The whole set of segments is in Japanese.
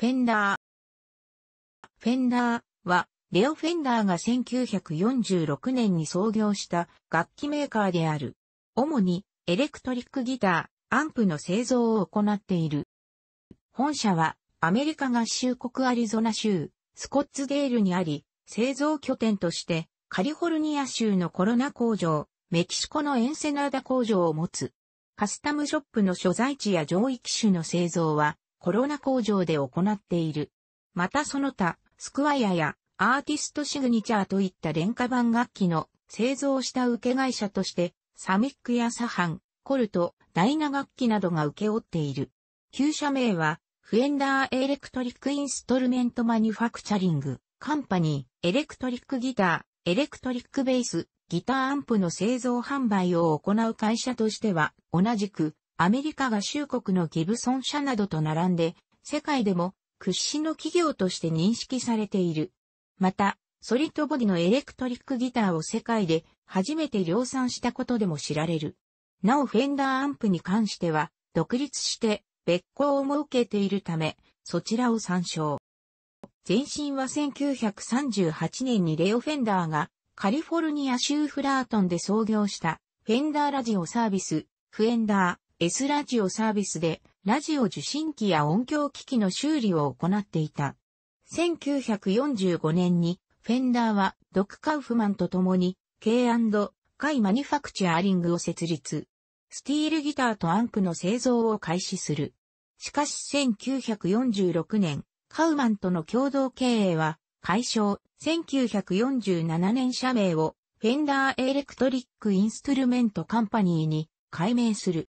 フェンダー。フェンダーは、レオ・フェンダーが1946年に創業した楽器メーカーである。主に、エレクトリックギター、アンプの製造を行っている。本社は、アメリカ合衆国アリゾナ州、スコッツデールにあり、製造拠点として、カリフォルニア州のコロナ工場、メキシコのエンセナーダ工場を持つ。カスタムショップの所在地や上位機種の製造は、コロナ工場で行っている。またその他、スクワイアやアーティストシグニチャーといった廉価版楽器の製造した受け会社として、サミックやサハン、コルト、ダイナ楽器などが受け負っている。旧社名は、フエンダーエレクトリックインストルメントマニュファクチャリング、カンパニー、エレクトリックギター、エレクトリックベース、ギターアンプの製造販売を行う会社としては、同じく、アメリカ合衆国のギブソン社などと並んで、世界でも屈指の企業として認識されている。また、ソリッドボディのエレクトリックギターを世界で初めて量産したことでも知られる。なおフェンダーアンプに関しては、独立して別個を設けているため、そちらを参照。前身は1938年にレオ・フェンダーがカリフォルニア州フラートンで創業したフェンダーラジオサービス、フェンダー S ラジオサービスで、ラジオ受信機や音響機器の修理を行っていた。1945年に、フェンダーは、ドク・カウフマンと共に、K&K マニファクチャーリングを設立。スティールギターとアンプの製造を開始する。しかし1946年、カウマンとの共同経営は、解消、1947年社名を、フェンダーエレクトリックインストゥルメントカンパニーに改名する。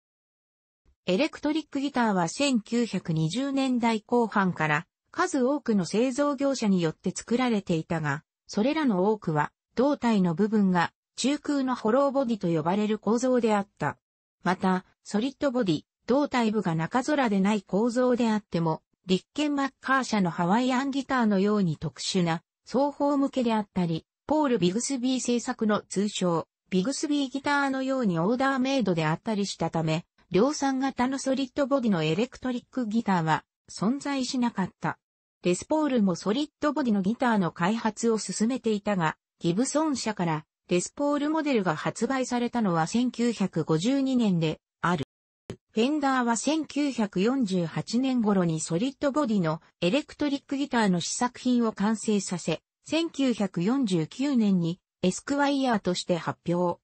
エレクトリックギターは1920年代後半から数多くの製造業者によって作られていたが、それらの多くは胴体の部分が中空のホローボディと呼ばれる構造であった。また、ソリッドボディ、胴体部が中空でない構造であっても、リッケン・マッカー社のハワイアンギターのように特殊な双方向けであったり、ポール・ビグスビー製作の通称、ビグスビーギターのようにオーダーメイドであったりしたため、量産型のソリッドボディのエレクトリックギターは存在しなかった。レスポールもソリッドボディのギターの開発を進めていたが、ギブソン社からレスポールモデルが発売されたのは1952年である。フェンダーは1948年頃にソリッドボディのエレクトリックギターの試作品を完成させ、1949年にエスクワイヤーとして発表。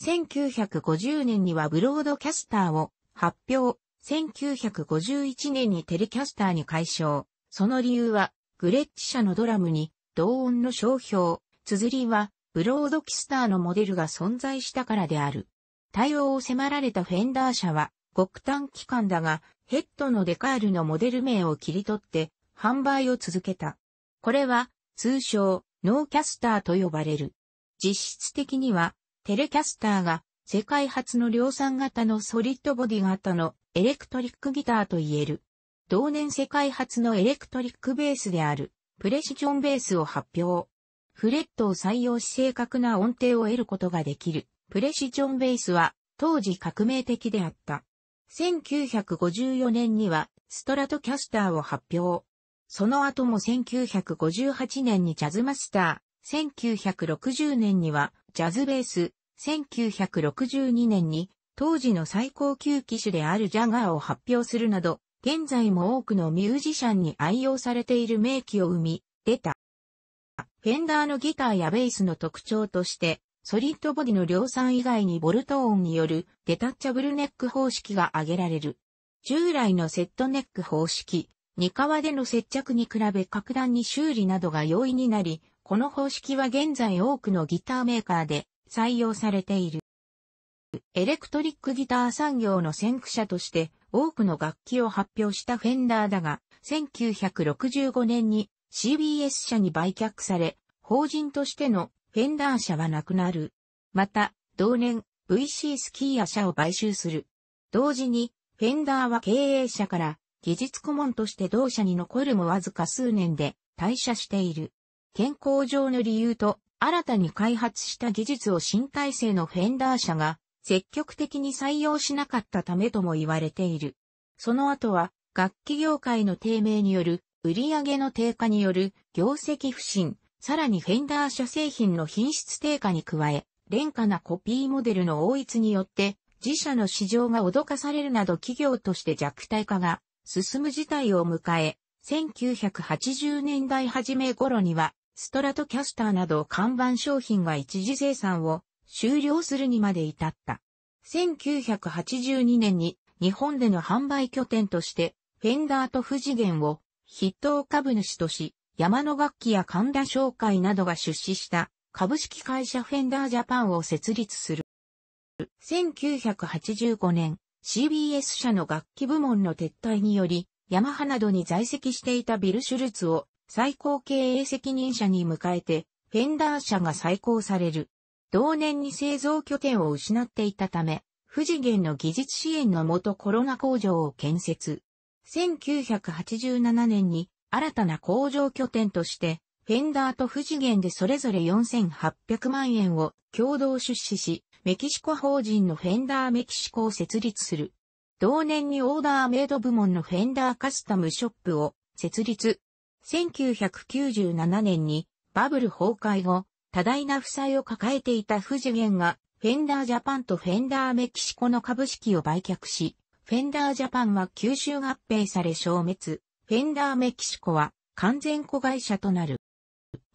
1950年にはブロードキャスターを発表。1951年にテレキャスターに解消。その理由は、グレッチ社のドラムに同音の商標、綴りは、ブロードキスターのモデルが存在したからである。対応を迫られたフェンダー社は、極端機関だが、ヘッドのデカールのモデル名を切り取って、販売を続けた。これは、通称、ノーキャスターと呼ばれる。実質的には、テレキャスターが世界初の量産型のソリッドボディ型のエレクトリックギターと言える。同年世界初のエレクトリックベースであるプレシジョンベースを発表。フレットを採用し正確な音程を得ることができるプレシジョンベースは当時革命的であった。1954年にはストラトキャスターを発表。その後も1958年にジャズマスター、1960年にはジャズベース、1962年に当時の最高級機種であるジャガーを発表するなど、現在も多くのミュージシャンに愛用されている名機を生み、出た。フェンダーのギターやベースの特徴として、ソリッドボディの量産以外にボルト音によるデタッチャブルネック方式が挙げられる。従来のセットネック方式、ニカワでの接着に比べ格段に修理などが容易になり、この方式は現在多くのギターメーカーで採用されている。エレクトリックギター産業の先駆者として多くの楽器を発表したフェンダーだが、1965年に CBS 社に売却され、法人としてのフェンダー社はなくなる。また、同年 VC スキーヤ社を買収する。同時に、フェンダーは経営者から技術顧問として同社に残るもわずか数年で退社している。健康上の理由と新たに開発した技術を新体制のフェンダー社が積極的に採用しなかったためとも言われている。その後は楽器業界の低迷による売上の低下による業績不振、さらにフェンダー社製品の品質低下に加え、廉価なコピーモデルの応一によって自社の市場が脅かされるなど企業として弱体化が進む事態を迎え、1980年代初め頃にはストラトキャスターなど看板商品が一時生産を終了するにまで至った。1982年に日本での販売拠点として、フェンダーと富士源を筆頭株主とし、山野楽器や神田商会などが出資した株式会社フェンダージャパンを設立する。1985年、CBS 社の楽器部門の撤退により、ヤマハなどに在籍していたビル・シュルツを最高経営責任者に迎えて、フェンダー社が再興される。同年に製造拠点を失っていたため、富士元の技術支援のもとコロナ工場を建設。1987年に新たな工場拠点として、フェンダーと富士元でそれぞれ4800万円を共同出資し、メキシコ法人のフェンダーメキシコを設立する。同年にオーダーメイド部門のフェンダーカスタムショップを設立。1997年にバブル崩壊後、多大な負債を抱えていた富士元が、フェンダージャパンとフェンダーメキシコの株式を売却し、フェンダージャパンは吸収合併され消滅、フェンダーメキシコは完全子会社となる。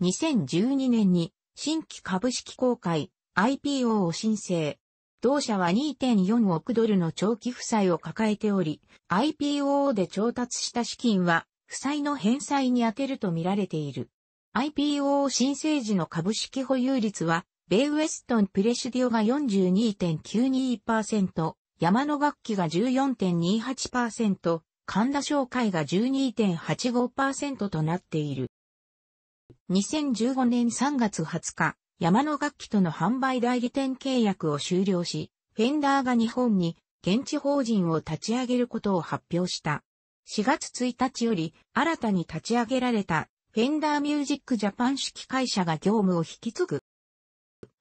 2012年に新規株式公開 IPO を申請。同社は2.4億ドルの長期負債を抱えており、IPO で調達した資金は負債の返済に充てるとみられている。IPO 申請時の株式保有率は、米ウエストンプレシディオが42.921%、山野楽器が14.28%、神田商会が12.85%となっている。2015年3月20日、山野楽器との販売代理店契約を終了し、フェンダーが日本に現地法人を立ち上げることを発表した。4月1日より新たに立ち上げられたフェンダーミュージックジャパン式会社が業務を引き継ぐ。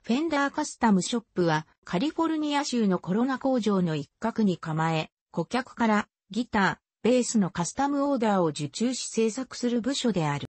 フェンダーカスタムショップはカリフォルニア州のコロナ工場の一角に構え、顧客からギター、ベースのカスタムオーダーを受注し制作する部署である。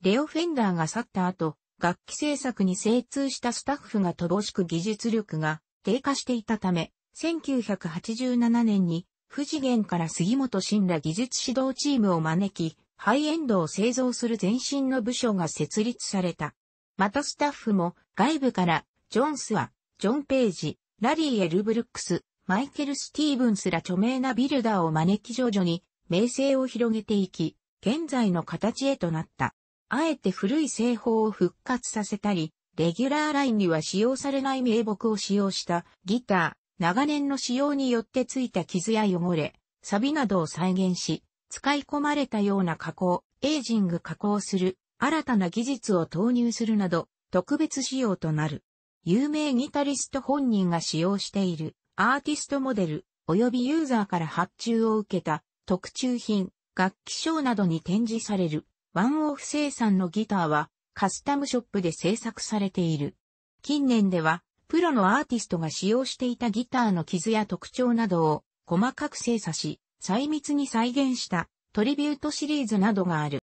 レオ・フェンダーが去った後、楽器制作に精通したスタッフが乏しく技術力が低下していたため、1987年に富士源から杉本信ら技術指導チームを招き、ハイエンドを製造する前身の部署が設立された。またスタッフも外部からジョン・スワ、ジョン・ページ、ラリー・エル・ブルックス、マイケル・スティーブンスら著名なビルダーを招き徐々に名声を広げていき、現在の形へとなった。あえて古い製法を復活させたり、レギュラーラインには使用されない名木を使用したギター、長年の使用によってついた傷や汚れ、サビなどを再現し、使い込まれたような加工、エイジング加工する、新たな技術を投入するなど、特別仕様となる。有名ギタリスト本人が使用している、アーティストモデル、及びユーザーから発注を受けた、特注品、楽器賞などに展示される、ワンオフ生産のギターは、カスタムショップで制作されている。近年では、プロのアーティストが使用していたギターの傷や特徴などを細かく精査し、細密に再現したトリビュートシリーズなどがある。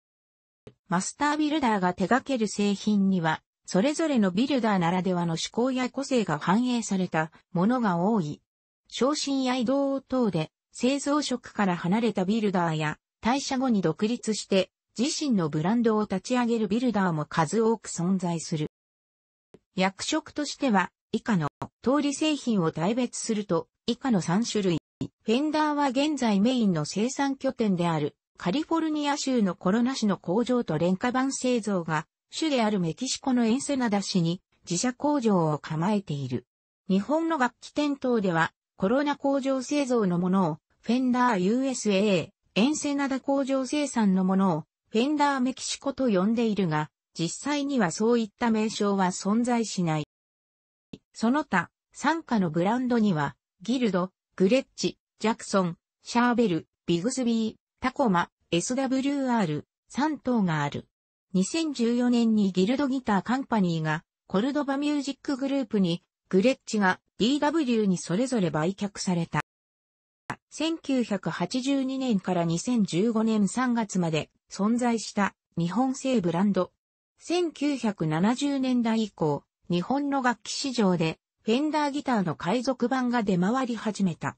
マスタービルダーが手掛ける製品には、それぞれのビルダーならではの思考や個性が反映されたものが多い。昇進や移動等で製造職から離れたビルダーや退社後に独立して自身のブランドを立ち上げるビルダーも数多く存在する。役職としては以下の通り製品を大別すると以下の3種類。フェンダーは現在メインの生産拠点であるカリフォルニア州のコロナ市の工場と廉価版製造が主であるメキシコのエンセナダ市に自社工場を構えている。日本の楽器店頭ではコロナ工場製造のものをフェンダー USA、エンセナダ工場生産のものをフェンダーメキシコと呼んでいるが、実際にはそういった名称は存在しない。その他、参加のブランドには、ギルド、グレッチ、ジャクソン、シャーベル、ビグスビー、タコマ、SWR、3等がある。2014年にギルドギターカンパニーが、コルドバミュージックグループに、グレッチが DW にそれぞれ売却された。1982年から2015年3月まで存在した日本製ブランド。1970年代以降、日本の楽器市場で、フェンダーギターの海賊版が出回り始めた。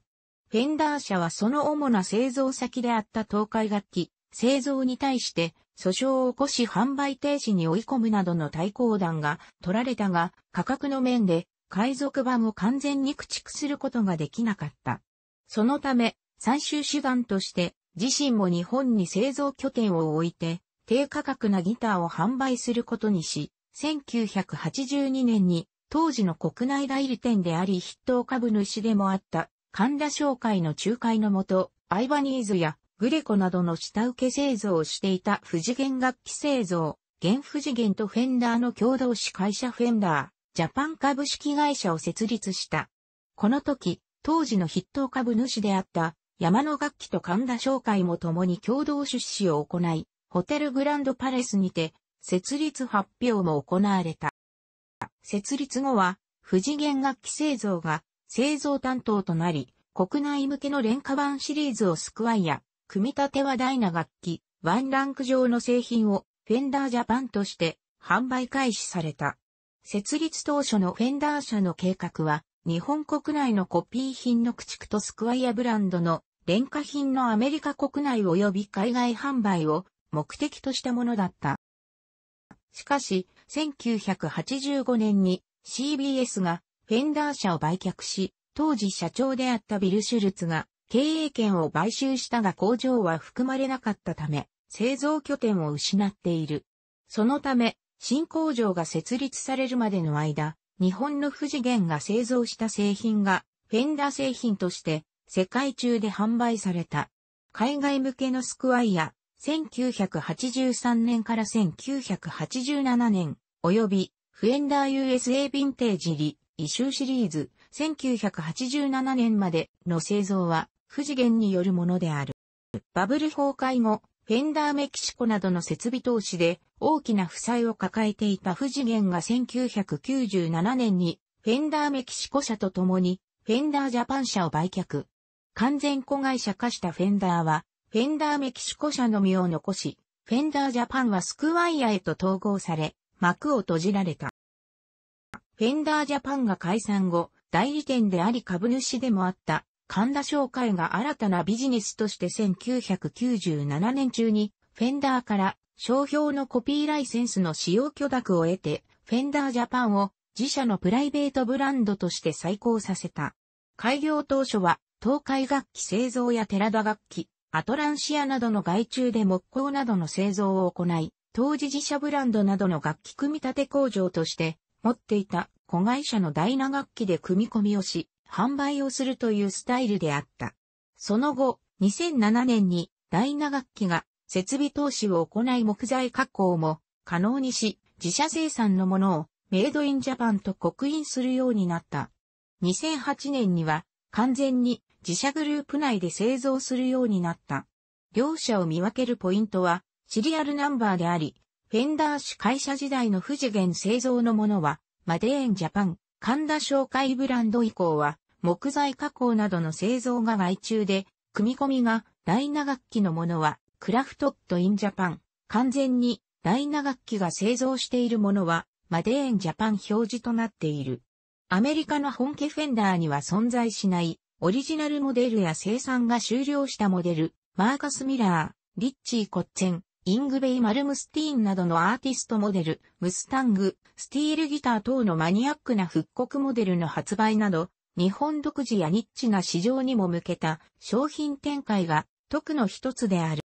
フェンダー社はその主な製造先であった東海楽器、製造に対して、訴訟を起こし販売停止に追い込むなどの対抗弾が取られたが、価格の面で海賊版を完全に駆逐することができなかった。そのため、最終手段として、自身も日本に製造拠点を置いて、低価格なギターを販売することにし、1982年に当時の国内代理店であり筆頭株主でもあった神田商会の仲介のもと、アイバニーズやグレコなどの下請け製造をしていた不次元楽器製造、現不次元とフェンダーの共同子会社フェンダー、ジャパン株式会社を設立した。この時、当時の筆頭株主であった山野楽器と神田商会も共に共同出資を行い、ホテルグランドパレスにて設立発表も行われた。設立後は、富士弦楽器製造が製造担当となり、国内向けの廉価版シリーズをスクワイア、組み立ては大な楽器、ワンランク上の製品をフェンダージャパンとして販売開始された。設立当初のフェンダー社の計画は、日本国内のコピー品の駆逐とスクワイアブランドの廉価品のアメリカ国内及び海外販売を目的としたものだった。しかし、1985年に CBS がフェンダー社を売却し、当時社長であったビル・シュルツが経営権を買収したが工場は含まれなかったため、製造拠点を失っている。そのため、新工場が設立されるまでの間、日本の富士源が製造した製品が、フェンダー製品として、世界中で販売された。海外向けのスクワイア、1983年から1987年、及び、フェンダー USA ヴィンテージリ、異臭シリーズ、1987年までの製造は、不次元によるものである。バブル崩壊後、フェンダーメキシコなどの設備投資で大きな負債を抱えていた不次元が1997年にフェンダーメキシコ社と共にフェンダージャパン社を売却。完全子会社化したフェンダーはフェンダーメキシコ社のみを残し、フェンダージャパンはスクワイアへと統合され、幕を閉じられた。フェンダージャパンが解散後、代理店であり株主でもあった神田商会が新たなビジネスとして1997年中にフェンダーから商標のコピーライセンスの使用許諾を得てフェンダージャパンを自社のプライベートブランドとして再興させた。開業当初は東海楽器製造や寺田楽器、アトランシアなどの外注で木工などの製造を行い、当時自社ブランドなどの楽器組み立て工場として持っていた子会社の大名楽器で組み込みをし、販売をするというスタイルであった。その後、2007年に大名楽器が設備投資を行い木材加工も可能にし、自社生産のものをメイドインジャパンと刻印するようになった。2008年には完全に自社グループ内で製造するようになった。両者を見分けるポイントは、シリアルナンバーであり、フェンダー氏会社時代の不次元製造のものは、マデーンジャパン、神田紹介ブランド以降は、木材加工などの製造が外注で、組み込みが、大イ楽器のものは、クラフトットインジャパン、完全に、大イ楽器が製造しているものは、マデーンジャパン表示となっている。アメリカの本家フェンダーには存在しない、オリジナルモデルや生産が終了したモデル、マーカス・ミラー、リッチー・コッツェン、イングベイ・マルムスティーンなどのアーティストモデル、ムスタング、スティールギター等のマニアックな復刻モデルの発売など、日本独自やニッチな市場にも向けた商品展開が特の一つである。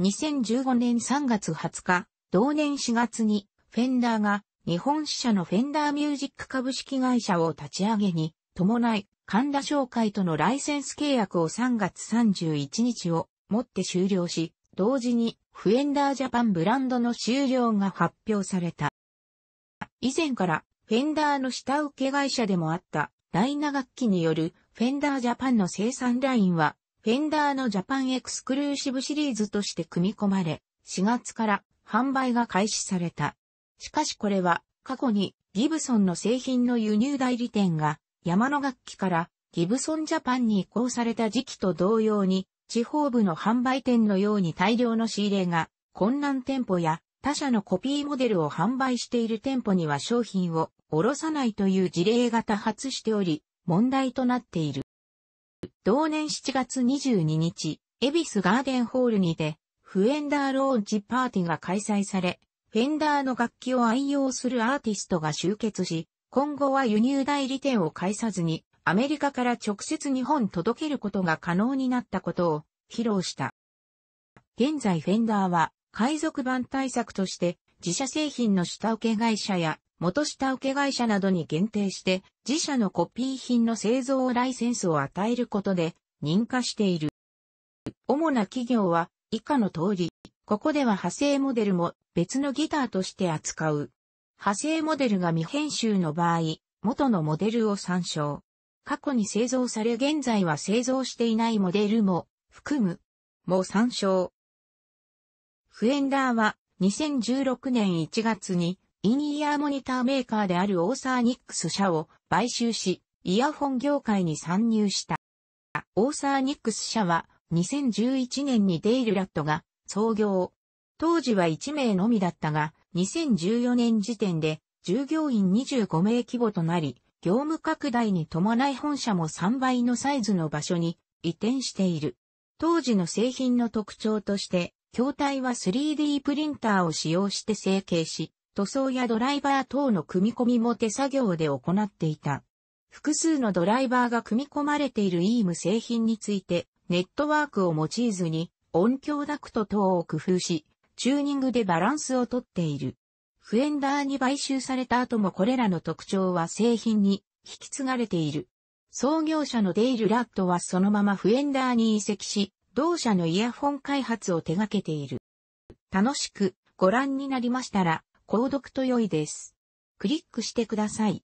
2015年3月20日、同年4月に、フェンダーが日本支社のフェンダーミュージック株式会社を立ち上げに伴い、神田商会とのライセンス契約を3月31日をもって終了し、同時にフェンダージャパンブランドの終了が発表された。以前からフェンダーの下請け会社でもあった第イナ楽器によるフェンダージャパンの生産ラインはフェンダーのジャパンエクスクルーシブシリーズとして組み込まれ、4月から販売が開始された。しかしこれは過去にギブソンの製品の輸入代理店が山野楽器からギブソンジャパンに移行された時期と同様に、地方部の販売店のように大量の仕入れが、困難店舗や他社のコピーモデルを販売している店舗には商品を卸さないという事例が多発しており、問題となっている。同年7月22日、エビスガーデンホールにて、フェンダーローンチパーティが開催され、フェンダーの楽器を愛用するアーティストが集結し、今後は輸入代理店を介さずに、アメリカから直接日本届けることが可能になったことを披露した。現在フェンダーは海賊版対策として自社製品の下請け会社や元下請け会社などに限定して自社のコピー品の製造ライセンスを与えることで認可している。主な企業は以下の通り、ここでは派生モデルも別のギターとして扱う。派生モデルが未編集の場合、元のモデルを参照。過去に製造され現在は製造していないモデルも含むも参照。フエンダーは2016年1月にインイヤーモニターメーカーであるオーサーニックス社を買収し、イヤホン業界に参入した。オーサーニックス社は2011年にデイルラットが創業。当時は1名のみだったが、2014年時点で従業員25名規模となり、業務拡大に伴い本社も3倍のサイズの場所に移転している。当時の製品の特徴として、筐体は 3D プリンターを使用して成形し、塗装やドライバー等の組み込みも手作業で行っていた。複数のドライバーが組み込まれている EAM 製品について、ネットワークを用いずに、音響ダクト等を工夫し、チューニングでバランスをとっている。フエンダーに買収された後もこれらの特徴は製品に引き継がれている。創業者のデイル・ラットはそのままフエンダーに移籍し、同社のイヤホン開発を手掛けている。楽しくご覧になりましたら、購読と良いです。クリックしてください。